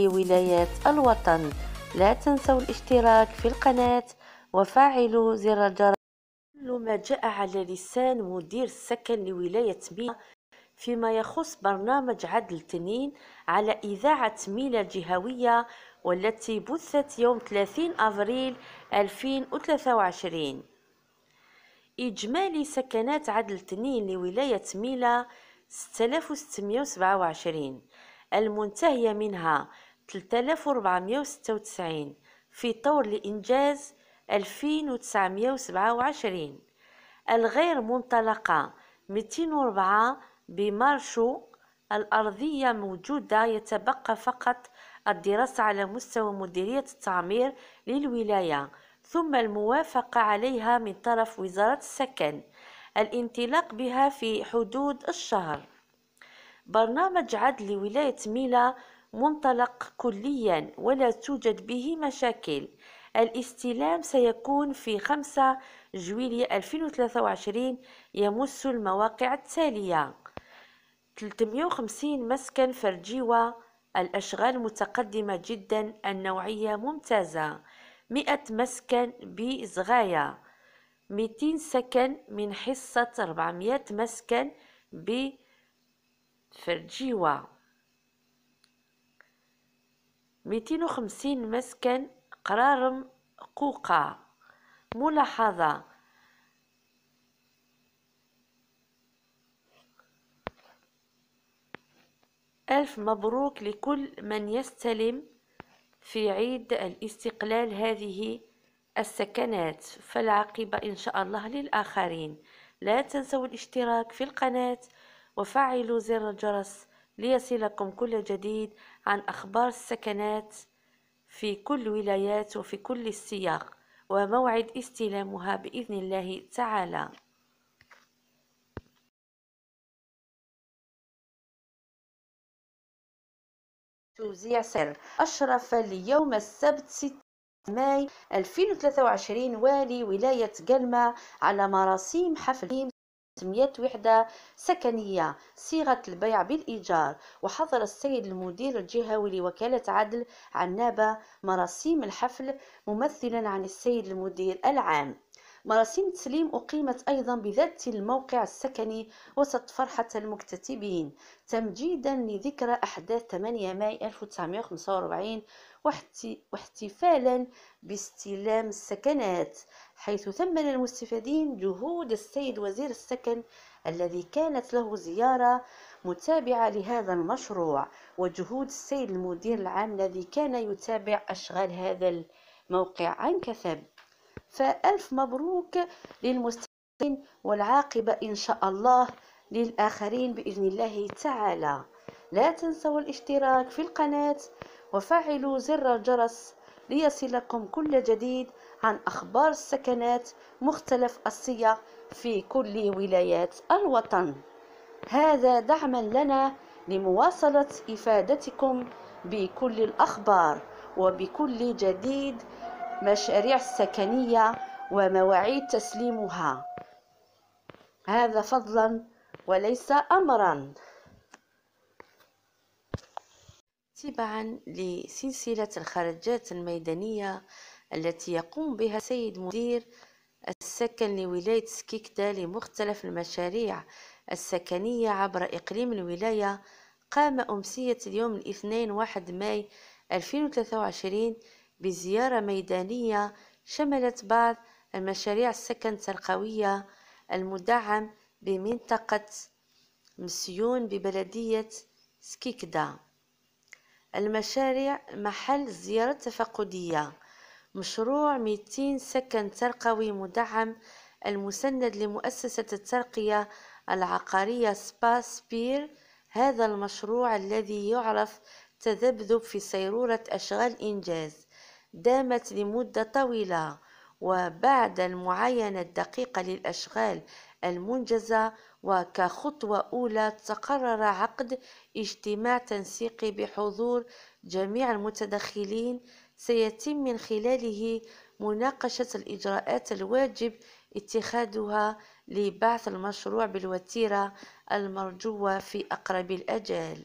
ولايات الوطن لا تنسوا الاشتراك في القناة وفعلوا زر الجرس كل ما جاء على لسان مدير السكن لولاية ميلا فيما يخص برنامج عدل تنين على إذاعة ميلا الجهوية والتي بثت يوم 30 أفريل 2023 إجمالي سكنات عدل تنين لولاية ميلا 6627 المنتهية منها 3496 في طور لإنجاز 2927 الغير منطلقة 204 بمارشو الأرضية موجودة يتبقى فقط الدراسة على مستوى مديرية التعمير للولاية ثم الموافقة عليها من طرف وزارة السكن الانطلاق بها في حدود الشهر برنامج عدل لولاية ميلا منطلق كليا ولا توجد به مشاكل الاستلام سيكون في 5 جويلية 2023 يمس المواقع التالية 350 مسكن فرجيوة الأشغال متقدمة جدا النوعية ممتازة 100 مسكن بزغاية 200 سكن من حصة 400 مسكن بفرجيوة ميتين وخمسين مسكن قرارم قوقا ملاحظة ألف مبروك لكل من يستلم في عيد الاستقلال هذه السكنات فالعقبة إن شاء الله للآخرين لا تنسوا الاشتراك في القناة وفعلوا زر الجرس ليصلكم كل جديد عن أخبار السكنات في كل ولايات وفي كل السياق وموعد استلامها بإذن الله تعالى توزيع سر أشرف ليوم السبت 6 ماي 2023 والي ولاية قلمة على مراسيم حفل 600 وحدة سكنية صيغة البيع بالإيجار وحضر السيد المدير الجهوي لوكالة عدل عنابة مراسيم الحفل ممثلا عن السيد المدير العام مراسم التسليم أقيمت أيضا بذات الموقع السكني وسط فرحة المكتتبين تمجيدا لذكرى أحداث 8 ماي 1945 واحتفالا باستلام السكنات حيث ثمن المستفيدين جهود السيد وزير السكن الذي كانت له زيارة متابعة لهذا المشروع وجهود السيد المدير العام الذي كان يتابع أشغال هذا الموقع عن كثب فألف مبروك للمستمعين والعاقبة إن شاء الله للآخرين بإذن الله تعالى لا تنسوا الاشتراك في القناة وفعلوا زر الجرس ليصلكم كل جديد عن أخبار السكنات مختلف الصيغ في كل ولايات الوطن هذا دعما لنا لمواصلة إفادتكم بكل الأخبار وبكل جديد مشاريع السكنية ومواعيد تسليمها هذا فضلا وليس أمرا تبعا لسلسلة الخرجات الميدانية التي يقوم بها سيد مدير السكن لولاية سكيكدا لمختلف المشاريع السكنية عبر إقليم الولاية قام أمسية اليوم الاثنين واحد ماي 2023 بزيارة ميدانية شملت بعض المشاريع السكن الترقوية المدعم بمنطقة مسيون ببلدية سكيكدا المشاريع محل زيارة تفقدية مشروع 200 سكن ترقوي مدعم المسند لمؤسسة الترقية العقارية سباس بير هذا المشروع الذي يعرف تذبذب في سيرورة أشغال إنجاز دامت لمدة طويلة وبعد المعاينة الدقيقة للأشغال المنجزة وكخطوة أولى تقرر عقد اجتماع تنسيقي بحضور جميع المتدخلين سيتم من خلاله مناقشة الإجراءات الواجب اتخاذها لبعث المشروع بالوتيرة المرجوة في أقرب الأجال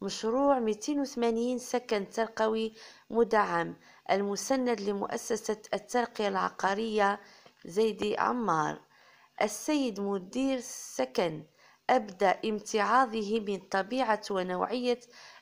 مشروع 280 سكن ترقوي مدعم المسند لمؤسسة الترقية العقارية زيدي عمار السيد مدير السكن أبدى امتعاضه من طبيعة ونوعية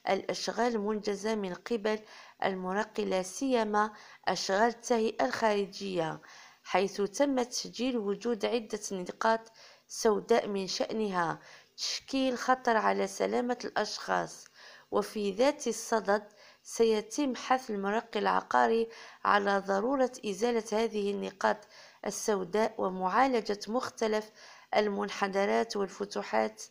الأشغال المنجزة من قبل المرقي لا سيما أشغال التهيئة الخارجية حيث تم تسجيل وجود عدة نقاط سوداء من شأنها تشكيل خطر على سلامة الأشخاص وفي ذات الصدد سيتم حث المرقي العقاري على ضرورة إزالة هذه النقاط السوداء ومعالجة مختلف المنحدرات والفتوحات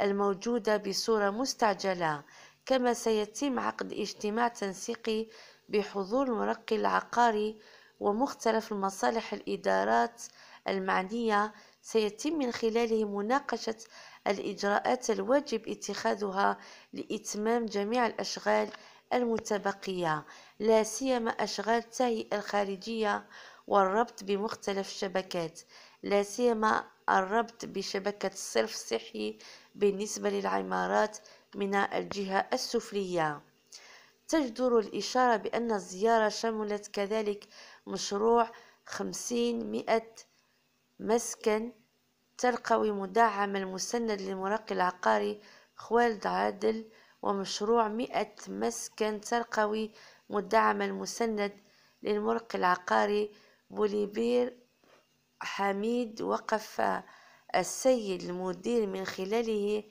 الموجودة بصورة مستعجلة كما سيتم عقد اجتماع تنسيقي بحضور المرقي العقاري ومختلف المصالح الإدارات المعنية سيتم من خلاله مناقشة الإجراءات الواجب اتخاذها لإتمام جميع الأشغال المتبقية لا سيما أشغال التهيئة الخارجية والربط بمختلف الشبكات لا سيما الربط بشبكة الصرف الصحي بالنسبة للعمارات من الجهة السفلية تجدر الإشارة بأن الزيارة شملت كذلك مشروع خمسين مئة مسكن تلقوي مدعم المسند للمرقي العقاري خوالد عادل ومشروع مئة مسكن تلقوي مدعم المسند للمرقي العقاري بوليبير حميد وقف السيد المدير من خلاله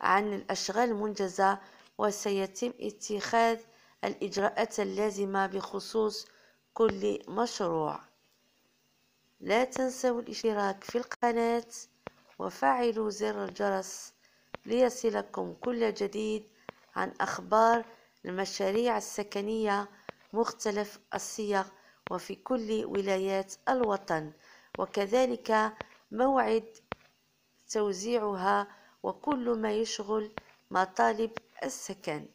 عن الأشغال المنجزة وسيتم اتخاذ الإجراءات اللازمة بخصوص كل مشروع لا تنسوا الاشتراك في القناة وفعلوا زر الجرس ليصلكم كل جديد عن أخبار المشاريع السكنية مختلف الصيغ وفي كل ولايات الوطن وكذلك موعد توزيعها وكل ما يشغل مطالب السكن